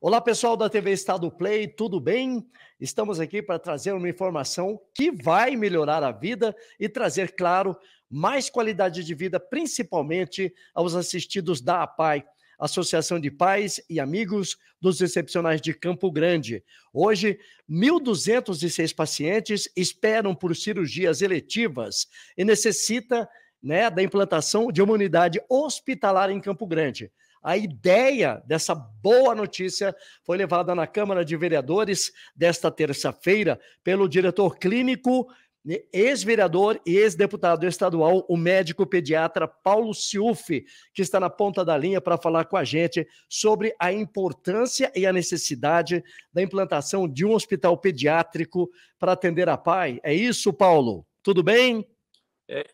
Olá, pessoal da TV Estado Play, tudo bem? Estamos aqui para trazer uma informação que vai melhorar a vida e trazer, claro, mais qualidade de vida, principalmente aos assistidos da APAI, Associação de Pais e Amigos dos Excepcionais de Campo Grande. Hoje, 1.206 pacientes esperam por cirurgias eletivas e necessita né, da implantação de uma unidade hospitalar em Campo Grande. A ideia dessa boa notícia foi levada na Câmara de Vereadores desta terça-feira pelo diretor clínico, ex-vereador e ex-deputado estadual, o médico pediatra Paulo Ciufi, que está na ponta da linha para falar com a gente sobre a importância e a necessidade da implantação de um hospital pediátrico para atender a PAI. É isso, Paulo? Tudo bem? É,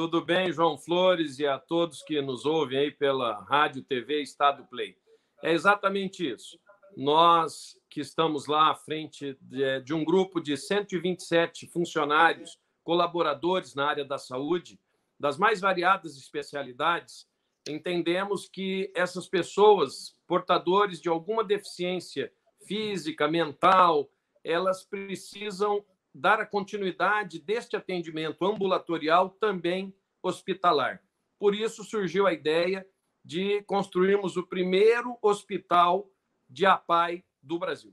tudo bem, João Flores, e a todos que nos ouvem aí pela Rádio TV Estado Play. É exatamente isso. Nós que estamos lá à frente de, de um grupo de 127 funcionários, colaboradores na área da saúde, das mais variadas especialidades, entendemos que essas pessoas, portadores de alguma deficiência física, mental, elas precisam dar a continuidade deste atendimento ambulatorial também hospitalar. Por isso surgiu a ideia de construirmos o primeiro hospital de APAI do Brasil.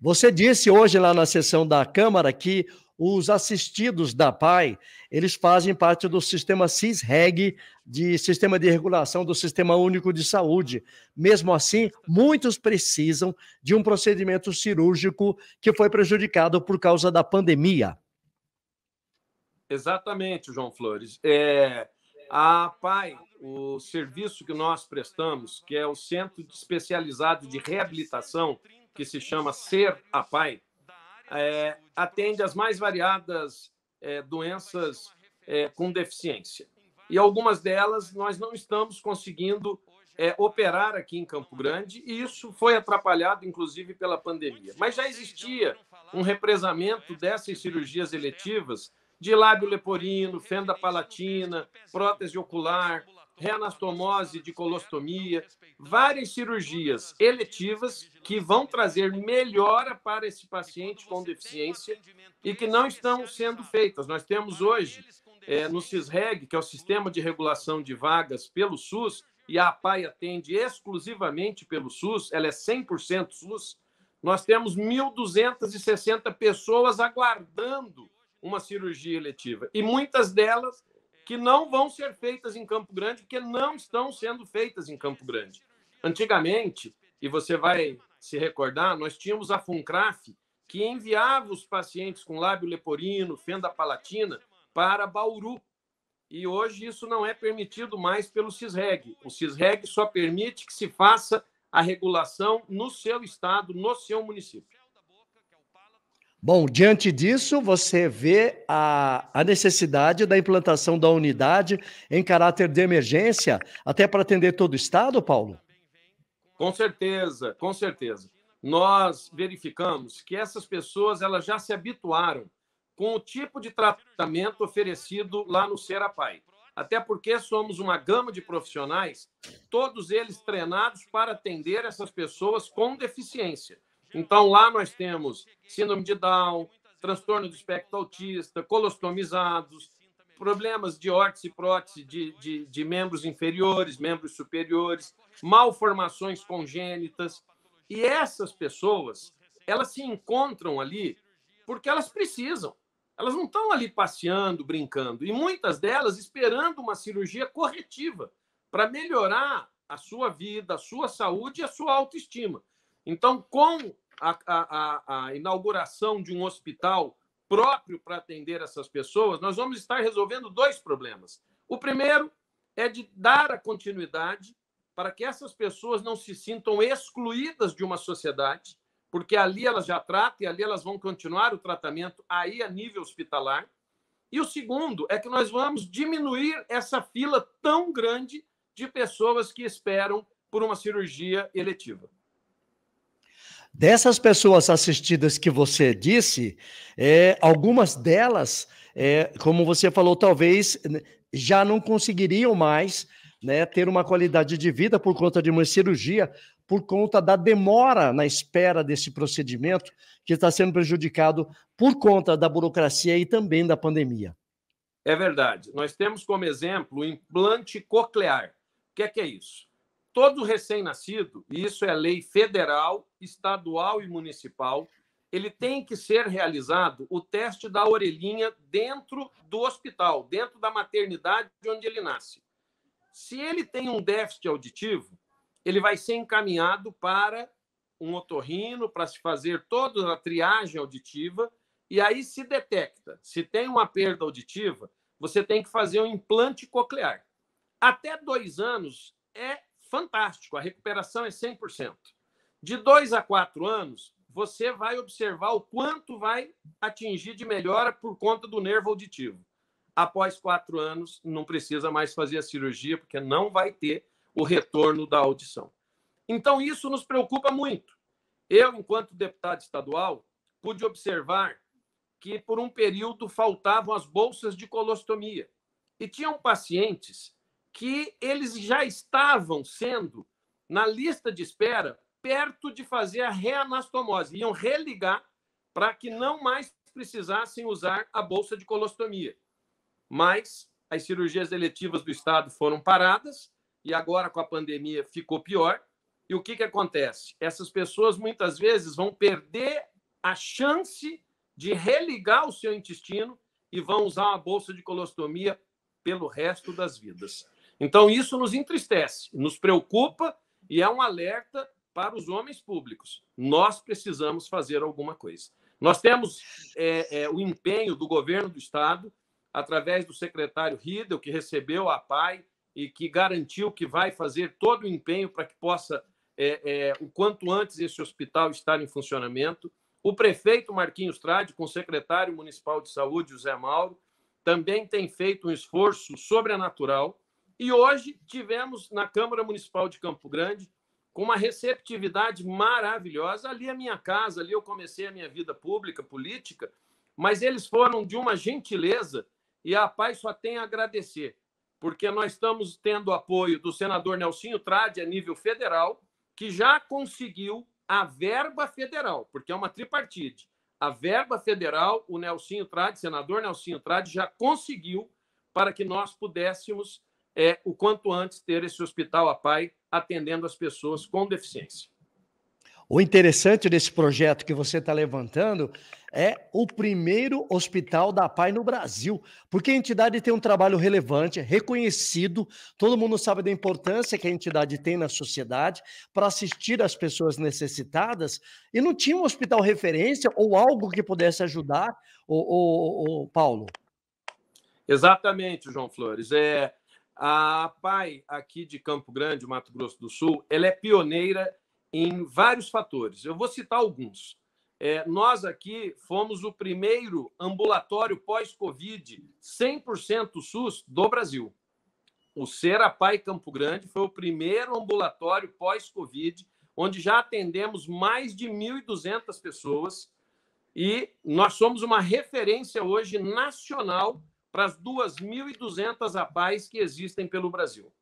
Você disse hoje lá na sessão da Câmara que os assistidos da PAI, eles fazem parte do sistema CISREG, de sistema de regulação do Sistema Único de Saúde. Mesmo assim, muitos precisam de um procedimento cirúrgico que foi prejudicado por causa da pandemia. Exatamente, João Flores. É, a PAI, o serviço que nós prestamos, que é o Centro Especializado de Reabilitação, que se chama Ser a PAI, é, atende às mais variadas é, doenças é, com deficiência. E algumas delas nós não estamos conseguindo é, operar aqui em Campo Grande, e isso foi atrapalhado, inclusive, pela pandemia. Mas já existia um represamento dessas cirurgias eletivas de lábio leporino, fenda palatina, prótese ocular, reanastomose de colostomia, várias cirurgias eletivas que vão trazer melhora para esse paciente com deficiência e que não estão sendo feitas. Nós temos hoje é, no CISREG, que é o Sistema de Regulação de Vagas pelo SUS, e a APAI atende exclusivamente pelo SUS, ela é 100% SUS, nós temos 1.260 pessoas aguardando uma cirurgia eletiva. E muitas delas que não vão ser feitas em Campo Grande, porque não estão sendo feitas em Campo Grande. Antigamente, e você vai se recordar, nós tínhamos a FUNCRAF, que enviava os pacientes com lábio leporino, fenda palatina, para Bauru. E hoje isso não é permitido mais pelo CISREG. O CISREG só permite que se faça a regulação no seu estado, no seu município. Bom, diante disso, você vê a, a necessidade da implantação da unidade em caráter de emergência, até para atender todo o Estado, Paulo? Com certeza, com certeza. Nós verificamos que essas pessoas elas já se habituaram com o tipo de tratamento oferecido lá no Serapai. Até porque somos uma gama de profissionais, todos eles treinados para atender essas pessoas com deficiência. Então, lá nós temos síndrome de Down, transtorno do espectro autista, colostomizados, problemas de órtice e prótese de, de, de membros inferiores, membros superiores, malformações congênitas. E essas pessoas, elas se encontram ali porque elas precisam. Elas não estão ali passeando, brincando, e muitas delas esperando uma cirurgia corretiva para melhorar a sua vida, a sua saúde e a sua autoestima. Então, com a, a, a inauguração de um hospital próprio para atender essas pessoas, nós vamos estar resolvendo dois problemas. O primeiro é de dar a continuidade para que essas pessoas não se sintam excluídas de uma sociedade, porque ali elas já tratam e ali elas vão continuar o tratamento aí a nível hospitalar. E o segundo é que nós vamos diminuir essa fila tão grande de pessoas que esperam por uma cirurgia eletiva. Dessas pessoas assistidas que você disse, é, algumas delas, é, como você falou, talvez né, já não conseguiriam mais né, ter uma qualidade de vida por conta de uma cirurgia, por conta da demora na espera desse procedimento, que está sendo prejudicado por conta da burocracia e também da pandemia. É verdade. Nós temos como exemplo o implante coclear. O que é, que é isso? todo recém-nascido, e isso é lei federal, estadual e municipal, ele tem que ser realizado o teste da orelhinha dentro do hospital, dentro da maternidade onde ele nasce. Se ele tem um déficit auditivo, ele vai ser encaminhado para um otorrino para se fazer toda a triagem auditiva e aí se detecta. Se tem uma perda auditiva, você tem que fazer um implante coclear. Até dois anos é fantástico, a recuperação é 100%. De dois a quatro anos, você vai observar o quanto vai atingir de melhora por conta do nervo auditivo. Após quatro anos, não precisa mais fazer a cirurgia, porque não vai ter o retorno da audição. Então, isso nos preocupa muito. Eu, enquanto deputado estadual, pude observar que, por um período, faltavam as bolsas de colostomia. E tinham pacientes que eles já estavam sendo, na lista de espera, perto de fazer a reanastomose. Iam religar para que não mais precisassem usar a bolsa de colostomia. Mas as cirurgias eletivas do Estado foram paradas e agora com a pandemia ficou pior. E o que, que acontece? Essas pessoas muitas vezes vão perder a chance de religar o seu intestino e vão usar uma bolsa de colostomia pelo resto das vidas. Então, isso nos entristece, nos preocupa e é um alerta para os homens públicos. Nós precisamos fazer alguma coisa. Nós temos é, é, o empenho do governo do Estado, através do secretário Riedel, que recebeu a PAI e que garantiu que vai fazer todo o empenho para que possa, é, é o quanto antes, esse hospital estar em funcionamento. O prefeito Marquinhos Trade, com o secretário municipal de saúde, José Mauro, também tem feito um esforço sobrenatural e hoje tivemos na Câmara Municipal de Campo Grande, com uma receptividade maravilhosa. Ali é minha casa, ali eu comecei a minha vida pública, política, mas eles foram de uma gentileza e a paz só tem a agradecer, porque nós estamos tendo apoio do senador Nelsinho Trade a nível federal, que já conseguiu a verba federal, porque é uma tripartite. A verba federal, o Nelsinho Trade, senador Nelsinho Trade, já conseguiu para que nós pudéssemos é o quanto antes ter esse hospital APAI atendendo as pessoas com deficiência. O interessante desse projeto que você está levantando é o primeiro hospital da PAI no Brasil, porque a entidade tem um trabalho relevante, é reconhecido, todo mundo sabe da importância que a entidade tem na sociedade para assistir as pessoas necessitadas, e não tinha um hospital referência ou algo que pudesse ajudar, o, o, o Paulo. Exatamente, João Flores. É, a PAI, aqui de Campo Grande, Mato Grosso do Sul, ela é pioneira em vários fatores. Eu vou citar alguns. É, nós aqui fomos o primeiro ambulatório pós-Covid 100% SUS do Brasil. O Serapai Campo Grande foi o primeiro ambulatório pós-Covid, onde já atendemos mais de 1.200 pessoas e nós somos uma referência hoje nacional para as 2.200 apais que existem pelo Brasil.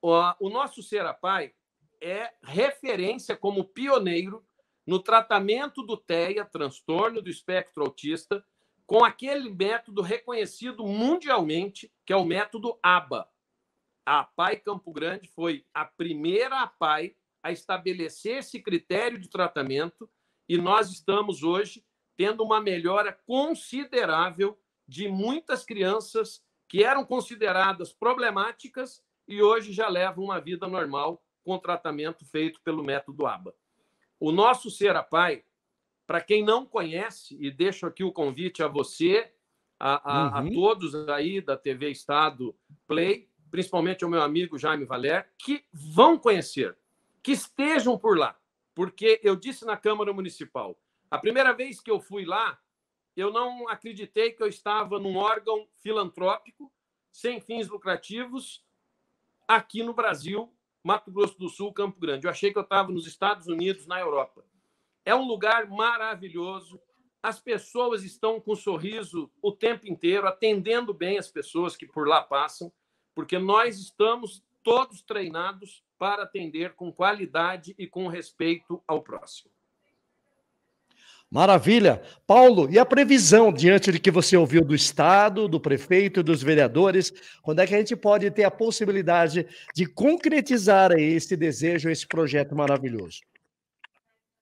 O nosso Serapai é referência como pioneiro no tratamento do TEA, transtorno do espectro autista, com aquele método reconhecido mundialmente, que é o método ABA. A APAI Campo Grande foi a primeira APAI a estabelecer esse critério de tratamento e nós estamos hoje tendo uma melhora considerável de muitas crianças que eram consideradas problemáticas e hoje já levam uma vida normal com tratamento feito pelo método ABA. O nosso Pai, para quem não conhece, e deixo aqui o convite a você, a, a, uhum. a, todos aí da TV Estado Play, principalmente ao meu amigo Jaime Valer, que vão conhecer, que estejam por lá, porque eu disse na Câmara Municipal, a primeira vez que eu fui lá, eu não acreditei que eu estava num órgão filantrópico, sem fins lucrativos, aqui no Brasil, Mato Grosso do Sul, Campo Grande. Eu achei que eu estava nos Estados Unidos, na Europa. É um lugar maravilhoso. As pessoas estão com um sorriso o tempo inteiro, atendendo bem as pessoas que por lá passam, porque nós estamos todos treinados para atender com qualidade e com respeito ao próximo. Maravilha. Paulo, e a previsão diante de que você ouviu do Estado, do prefeito, dos vereadores, quando é que a gente pode ter a possibilidade de concretizar esse desejo, esse projeto maravilhoso?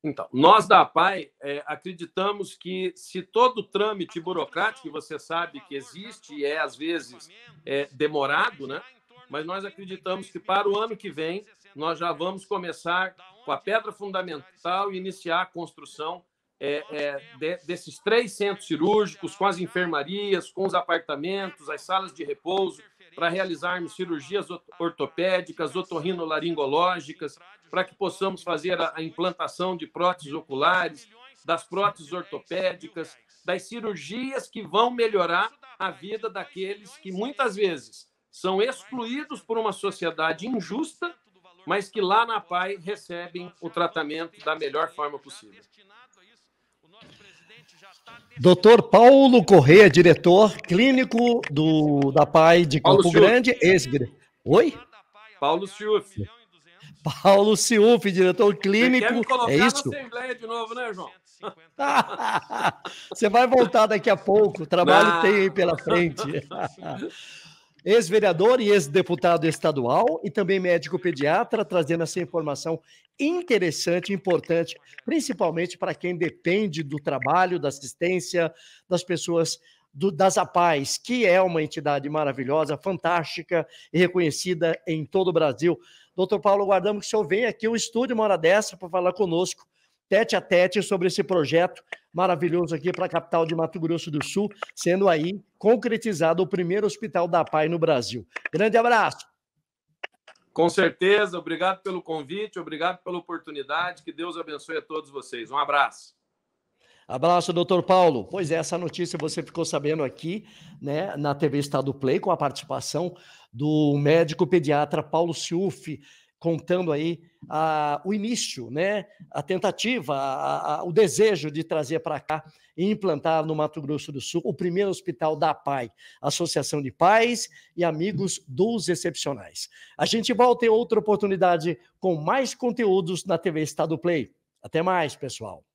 Então, nós da APAI é, acreditamos que se todo o trâmite burocrático, que você sabe que existe e é às vezes é, demorado, né? mas nós acreditamos que para o ano que vem nós já vamos começar com a pedra fundamental e iniciar a construção é, é, de, desses três centros cirúrgicos, com as enfermarias, com os apartamentos, as salas de repouso, para realizarmos cirurgias ortopédicas, otorrinolaringológicas, para que possamos fazer a, a implantação de próteses oculares, das próteses ortopédicas, das cirurgias que vão melhorar a vida daqueles que muitas vezes são excluídos por uma sociedade injusta, mas que lá na PAI recebem o tratamento da melhor forma possível. Doutor Paulo Correia, diretor clínico do, da PAI de Campo Grande. Oi? Paulo Schiuff. Paulo Ciuff, diretor clínico. Você quer me é isso? na de novo, né, João? Você vai voltar daqui a pouco, o trabalho Não. tem aí pela frente. ex-vereador e ex-deputado estadual e também médico-pediatra, trazendo essa informação interessante, importante, principalmente para quem depende do trabalho, da assistência das pessoas do, das APAES, que é uma entidade maravilhosa, fantástica e reconhecida em todo o Brasil. Doutor Paulo, guardamos que o senhor venha aqui ao estúdio uma hora dessa para falar conosco tete a tete sobre esse projeto maravilhoso aqui para a capital de Mato Grosso do Sul, sendo aí concretizado o primeiro hospital da PAI no Brasil. Grande abraço. Com certeza, obrigado pelo convite, obrigado pela oportunidade. Que Deus abençoe a todos vocês. Um abraço. Abraço, doutor Paulo. Pois é, essa notícia você ficou sabendo aqui, né, na TV Estado Play, com a participação do médico pediatra Paulo Silf, contando aí a, o início, né, a tentativa, a, a, o desejo de trazer para cá e implantar no Mato Grosso do Sul o primeiro hospital da PAI, Associação de Pais e Amigos dos Excepcionais. A gente volta em outra oportunidade com mais conteúdos na TV Estado Play. Até mais, pessoal.